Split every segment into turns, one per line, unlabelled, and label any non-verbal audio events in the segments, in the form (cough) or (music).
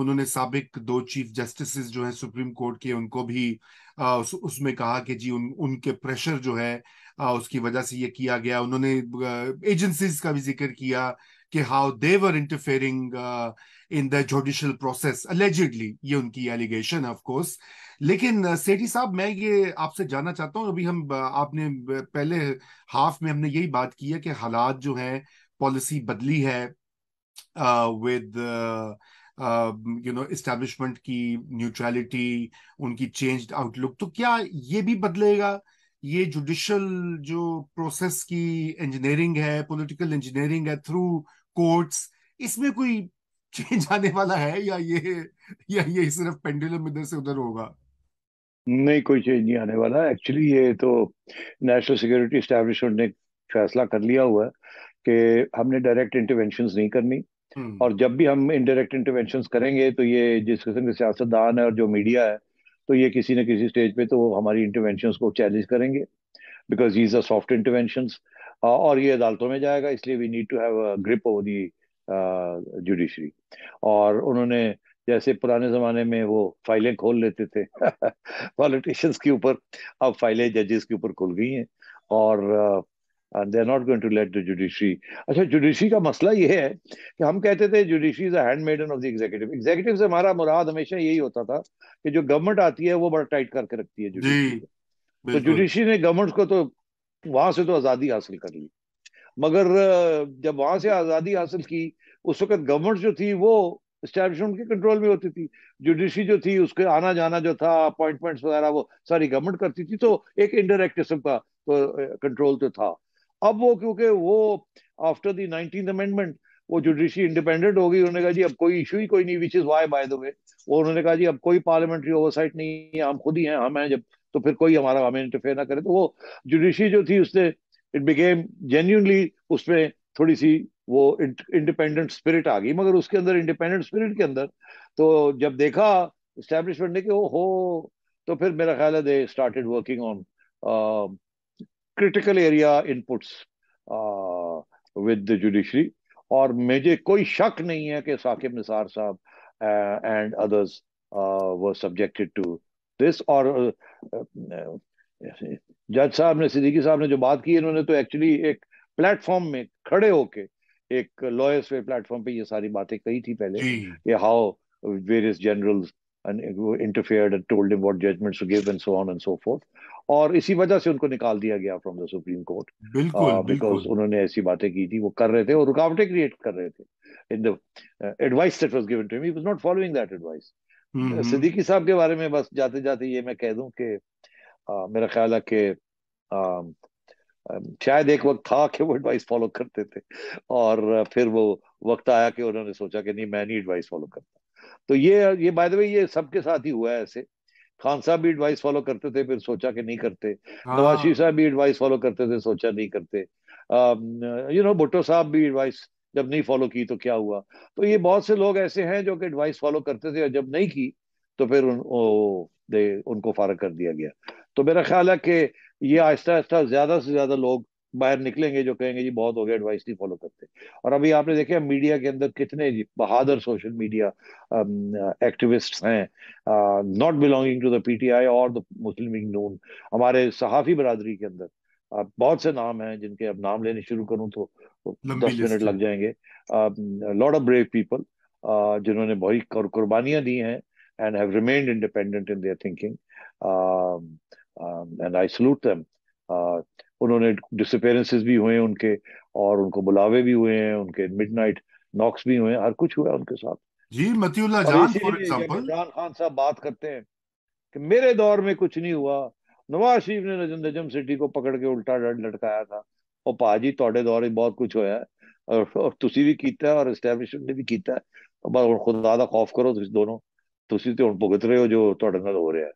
उन्होंने सबक दो चीफ जस्टिस जो हैं सुप्रीम कोर्ट के उनको भी उस, उसमें कहा कि जी उन उनके प्रेशर जो है उसकी वजह से ये किया गया उन्होंने एजेंसीज का भी जिक्र किया कि how they were interfering in the judicial process allegedly ये उनकी एलिगेशन ऑफकोर्स लेकिन सेठी साहब मैं ये आपसे जानना चाहता हूँ अभी हम आपने पहले हाफ में हमने यही बात की है कि हालात जो है पॉलिसी बदली है with uh, you know establishment की न्यूट्रलिटी उनकी चेंज आउटलुक तो क्या ये भी बदलेगा ये जुडिशल जो प्रोसेस की इंजीनियरिंग है पॉलिटिकल इंजीनियरिंग है थ्रू कोर्ट्स इसमें कोई चेंज आने वाला है या ये या ये सिर्फ पेंडुलम इधर से उधर होगा
नहीं कोई चेंज नहीं आने वाला एक्चुअली ये तो नेशनल सिक्योरिटी स्टैब्लिशमेंट ने फैसला कर लिया हुआ है कि हमने डायरेक्ट इंटरवेंशन नहीं करनी और जब भी हम इनडायरेक्ट इंटरवेंशन करेंगे तो ये जिस किस्म के सियासतदान है और जो मीडिया है तो ये किसी न किसी स्टेज पे तो हमारी इंटरवेंशन को चैलेंज करेंगे because these are soft intervention और ये अदालतों में जाएगा इसलिए we need to have a grip over the judiciary और उन्होंने जैसे पुराने जमाने में वो फाइलें खोल लेते थे पॉलिटिशियंस (laughs) के ऊपर अब फाइलें जजेस के ऊपर खुल गई हैं और they are not going to let the judiciary अच्छा जुडिशरी का मसला ये है कि हम कहते थे judiciary is a maiden of the executive executive से हमारा मुराद हमेशा यही होता था कि जो गवर्नमेंट आती है वो बड़ा टाइट करके रखती है जुडिशरी तो जुडिशरी ने गवर्नमेंट को तो, तो वहां से तो आज़ादी हासिल कर ली मगर जब वहां से आज़ादी हासिल की उस वक्त गवर्नमेंट जो थी वो स्टैब्लिशमेंट के कंट्रोल में होती थी जुडिशरी जो थी उसके आना जाना जो था अपॉइंटमेंट्स वगैरह वो सारी गवर्नमेंट करती थी तो एक इनडायरेक्ट किस्म का कंट्रोल तो था अब वो क्योंकि वो आफ्टर दी नाइनटीन अमेंडमेंट वो जुडिशरी इंडिपेंडेंट हो गई उन्होंने कहा जी अब कोई इशू ही कोई नहीं which is why by the way और उन्होंने कहा जी अब कोई पार्लियामेंट्री ओवरसाइट नहीं है हम खुद ही हैं हम हैं जब तो फिर कोई हमारा हमें इंटरफेयर ना करे तो वो जुडिशरी जो थी उसने इट बिकेम जेन्यूनली उसमें थोड़ी सी वो इंडिपेंडेंट स्पिरिट आ गई मगर उसके अंदर इंडिपेंडेंट स्पिरिट के अंदर तो जब देखा इस्टेब्लिशमेंट ने कि ओ हो तो फिर मेरा ख्याल है they started working on critical area inputs with the judiciary और मुझे कोई शक नहीं है कि साकिब निसार साहब and others were subjected to this और जज uh, uh, साहब ने सिद्दीकी साहब ने जो बात की इन्होंने तो एक्चुअली एक प्लेटफॉर्म में खड़े होके एक लॉयर्स वे प्लेटफॉर्म पे ये सारी बातें कही थी पहले ये how various generals interfered and told him what judgments to give and so on and so forth और इसी वजह से उनको निकाल दिया गया from the Supreme Court because उन्होंने ऐसी बातें की थी वो कर रहे थे और रुकावटें क्रिएट कर रहे थे in the advice that was given to me was not following that advice Siddiqui साहब के बारे में बस जाते जाते ये मैं कह दूं कि uh, मेरा ख्याल है कि um, um, शायद एक वक्त था कि वो एडवाइस फॉलो करते थे और uh, फिर वो वक्त आया कि उन्होंने सोचा कि नहीं मैं नहीं एडवाइस फॉलो करता तो ये ये बाय द वे ये सबके साथ ही हुआ है ऐसे खान साहब भी एडवाइस फॉलो करते थे फिर सोचा कि नहीं करते हाँ। नवाज शरीफ साहब भी एडवाइस फॉलो करते थे सोचा नहीं करते यू नो भुट्टो साहब भी एडवाइस जब नहीं फॉलो की तो क्या हुआ तो ये बहुत से लोग ऐसे हैं जो कि एडवाइस फॉलो करते थे और जब नहीं की तो फिर उन, ओ, दे, उनको फारग कर दिया गया तो मेरा ख्याल है कि ये आहिस्ता आहिस्ता ज्यादा से ज्यादा लोग बाहर निकलेंगे जो कहेंगे जी बहुत हो गया एडवाइस नहीं फॉलो करते और अभी आपने देखा मीडिया के अंदर कितने बहादुर सोशल मीडिया एक्टिविस्ट हैं not belonging to the PTI और द मुस्लिम लीग नून हमारे सहाफ़ी बरादरी के अंदर बहुत से नाम हैं जिनके अब नाम लेने शुरू करूं तो, तो दस मिनट लग जाएंगे लॉर्ड ऑफ ब्रेव पीपल जिन्होंने बहुत कुर्बानियां दी हैं and have remained independent in their thinking and I salute them उन्होंने डिसपेरेंसेज भी हुए उनके और उनको बुलावे भी हुए हैं उनके मिड नाइट नॉक्स भी हुए हर कुछ हुआ उनके साथ जी मतीउल्ला जान फॉर एग्जांपल इमरान खान साहब बात करते हैं कि मेरे दौर में कुछ नहीं हुआ नवाज शरीफ ने नजम नजम सिटी को पकड़ के उल्टा लटकाया था और पाजी भाजी ਤੁਹਾਡੇ ਦੌਰ ਵਿੱਚ ਬਹੁਤ ਕੁਝ ਹੋਇਆ ਔਰ ਤੁਸੀਂ ਵੀ ਕੀਤਾ ਔਰ ਐਸਟੈਬਲਿਸ਼ਮੈਂਟ ਨੇ ਵੀ ਕੀਤਾ ਬਸ ਹੁਣ ਖੁਦਾ ਦਾ ਖੌਫ ਕਰੋ ਤੁਸੀਂ तुम ਤੁਸੀਂ ਤੇ ਹੁਣ ਭੁਗਤ ਰਹੇ ਹੋ ਜੋ ਤੁਹਾਡੇ ਨਾਲ हो रहा है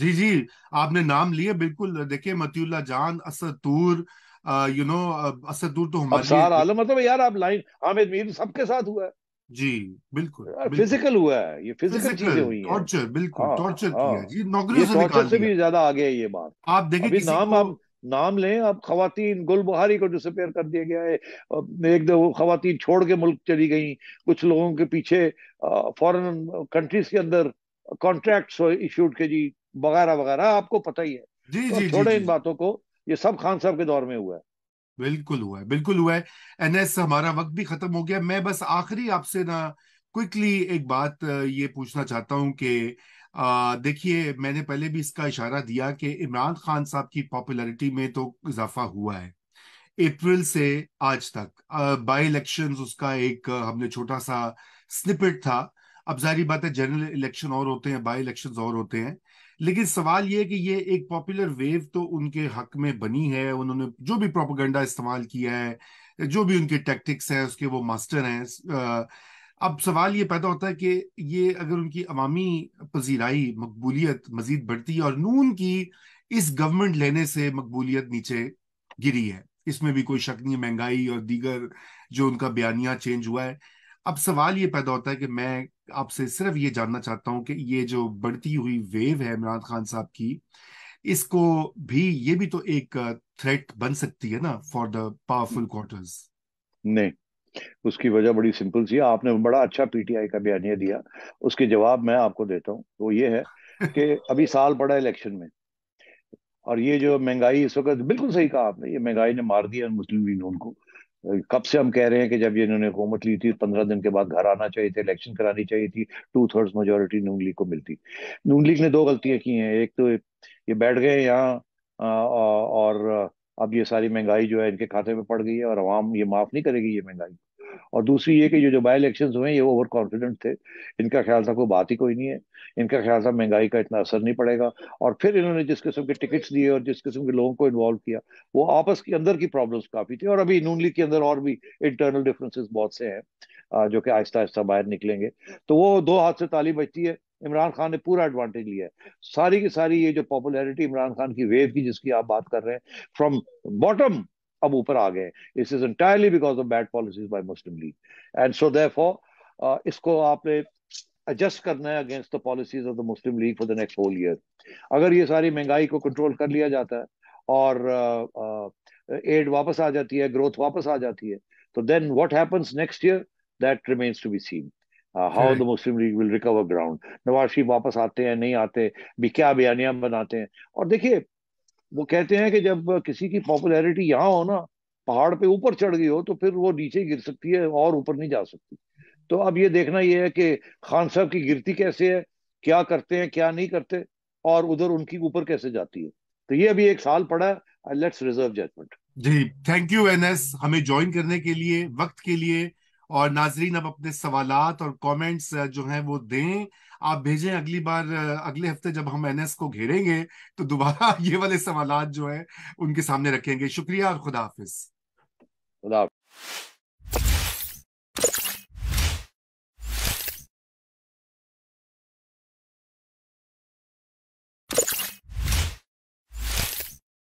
जी जी
आपने नाम लिए बिल्कुल देखिए मतियुल्ला जान असतूर यू नो असतूर तो हमारे आलम मतलब यार आप लाइन हामिद मीर सबके साथ हुआ है जी बिल्कुल, फिजिकल हुआ
है ये फिजिकल चीजें हुई हाँ, हाँ।
है टॉर्चर बिल्कुल टॉर्चर किया जी नौकरियों से टॉर्चर
से भी ज्यादा आगे है ये बात आप देखिए किसी नाम आप नाम लें अब खातन गुल बुहारी को डिसअपेयर कर दिया गया है एक दो खातन छोड़ के मुल्क चली गई कुछ लोगों के पीछे फॉरेन कंट्रीज के अंदर कॉन्ट्रैक्ट्स इशूड के जी वगैरह वगैरह आपको पता ही है
जी तो जी छोड़े इन बातों को ये सब खान साहब के दौर में हुआ है बिल्कुल हुआ है बिल्कुल हुआ है एनएस हमारा वक्त भी खत्म हो गया मैं बस आखिरी आपसे ना क्विकली एक बात ये पूछना चाहता हूँ कि देखिए मैंने पहले भी इसका इशारा दिया कि इमरान खान साहब की पॉपुलैरिटी में तो इजाफा हुआ है अप्रैल से आज तक बाई इलेक्शंस उसका एक हमने छोटा सा स्निपेट था अब जारी बात है जनरल इलेक्शन और होते हैं बाई इलेक्शन और होते हैं लेकिन सवाल ये है कि ये एक पॉपुलर वेव तो उनके हक में बनी है उन्होंने जो भी प्रोपोगंडा इस्तेमाल किया है जो भी उनके टैक्टिक्स हैं उसके वो मास्टर हैं अब सवाल ये पैदा होता है कि ये अगर उनकी अवामी पजीराई मकबूलियत मजीद बढ़ती है और नून की इस गवर्नमेंट लेने से मकबूलियत नीचे गिरी है इसमें भी कोई शक नहीं महंगाई और दीगर जो उनका बयानिया चेंज हुआ है अब सवाल ये पैदा होता है कि मैं आपसे सिर्फ ये जानना चाहता हूँ कि ये जो बढ़ती हुई वेव है इमरान खान साहब की इसको भी ये भी तो एक थ्रेट बन सकती है ना फॉर द पावरफुल क्वार्टर्स
नहीं उसकी वजह बड़ी सिंपल सी है आपने बड़ा अच्छा पीटीआई का बयान दिया उसके जवाब मैं आपको देता हूँ वो ये है कि अभी साल पड़ा इलेक्शन में और ये जो महंगाई इस वक्त बिल्कुल सही कहा आपने ये महंगाई ने मार दिया मुस्लिम लीग नून को कब से हम कह रहे हैं कि जब ये इन्होंने हुकूमत ली थी पंद्रह दिन के बाद घर आना चाहिए था इलेक्शन करानी चाहिए थी two thirds majority Noon League को मिलती नून लीग ने दो गलतियां की हैं एक तो ये बैठ गए यहाँ और अब ये सारी महंगाई जो है इनके खाते में पड़ गई है और आवाम ये माफ़ नहीं करेगी ये महंगाई और दूसरी ये कि जो जो बाई इलेक्शन हुए ये ओवर कॉन्फिडेंट थे इनका ख्याल था कोई बात ही कोई नहीं है इनका ख्याल था महंगाई का इतना असर नहीं पड़ेगा और फिर इन्होंने जिस किस्म के टिकट्स दिए और जिस किस्म के लोगों को इन्वॉल्व किया वो आपस के अंदर की प्रॉब्लम्स काफ़ी थी और अभी नून लीग के अंदर और भी इंटरनल डिफरेंसेस बहुत से हैं जो कि आहिस्ता आहिस्ता बाहर निकलेंगे तो वो दो हाथ से ताली बचती है इमरान खान ने पूरा एडवांटेज लिया है सारी की सारी ये जो पॉपुलैरिटी इमरान खान की वेव की जिसकी आप बात कर रहे हैं फ्रॉम बॉटम अब ऊपर आ गए इस is entirely because of bad policies by Muslim League and so therefore इसको आपने एडजस्ट करना है against the policies of the Muslim League for the next whole year अगर ये सारी महंगाई को कंट्रोल कर लिया जाता है और एड uh, uh, वापस आ जाती है ग्रोथ वापस आ जाती है तो then what happens next year that remains to be seen how the Muslim League will recover ground Nawaz Sharif वापस आते हैं नहीं आते भी क्या बयानियां बनाते हैं और देखिए वो कहते हैं कि जब किसी की पॉपुलैरिटी यहाँ हो ना पहाड़ पे ऊपर चढ़ गई हो तो फिर वो नीचे गिर सकती है और ऊपर नहीं जा सकती तो अब ये देखना ये है कि खान साहब की गिरती कैसे है क्या करते हैं क्या नहीं करते और उधर उनकी ऊपर कैसे जाती है तो ये अभी एक साल पड़ा है लेट्स रिजर्व जजमेंट
जी थैंक यू एन हमें ज्वाइन करने के लिए वक्त के लिए और नाजरीन अब अपने सवाल और कमेंट्स जो हैं वो दें आप भेजें अगली बार अगले हफ्ते जब हम एनएस को घेरेंगे तो दोबारा (laughs) ये वाले सवाल जो है उनके सामने रखेंगे शुक्रिया और खुदा हाफिज
खुदा